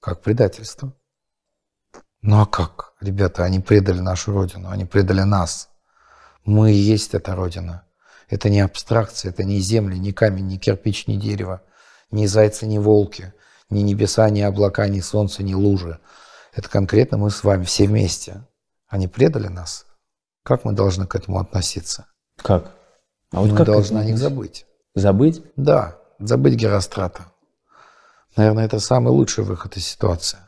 как предательство. Ну а как? Ребята, они предали нашу Родину, они предали нас. Мы и есть эта Родина. Это не абстракция, это не земли, не камень, не кирпич, не дерево, не зайцы, не волки, не небеса, не облака, не солнце, не лужи. Это конкретно мы с вами все вместе. Они предали нас. Как мы должны к этому относиться? Как? А вот мы как должны о них забыть. Забыть? Да, забыть Герострата. Наверное, это самый лучший выход из ситуации.